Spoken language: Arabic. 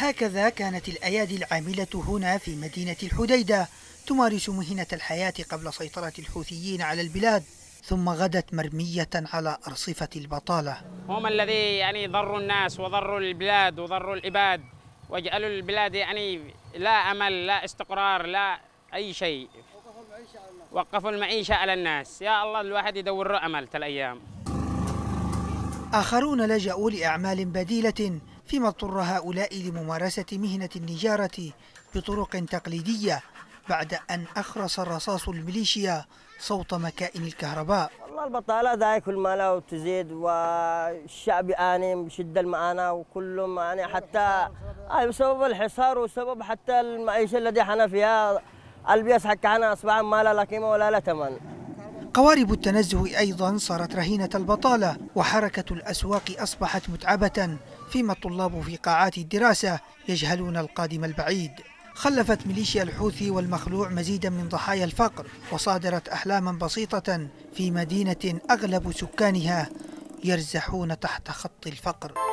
هكذا كانت الأيادي العاملة هنا في مدينة الحديدة تمارس مهنة الحياة قبل سيطرة الحوثيين على البلاد ثم غدت مرمية على أرصفة البطالة هم الذي يعني ضروا الناس وضروا البلاد وضروا الإباد وجعلوا البلاد يعني لا أمل لا استقرار لا أي شيء وقفوا المعيشة على الناس يا الله الواحد يدور له أمل تلأيام آخرون لجأوا لأعمال بديلة فيما اضطر هؤلاء لممارسة مهنة النجارة بطرق تقليدية بعد أن أخرس الرصاص الميليشيا صوت مكائن الكهرباء والله البطالة ما المالا وتزيد والشعب يعاني بشدة المعاناة وكلهم يعني حتى أي بسبب الحصار وسبب حتى المعيشة التي احنا فيها البيس حق أصبح ما لا قيمة ولا لا ثمن قوارب التنزه أيضا صارت رهينة البطالة وحركة الأسواق أصبحت متعبة فيما الطلاب في قاعات الدراسة يجهلون القادم البعيد خلفت ميليشيا الحوثي والمخلوع مزيدا من ضحايا الفقر وصادرت أحلاما بسيطة في مدينة أغلب سكانها يرزحون تحت خط الفقر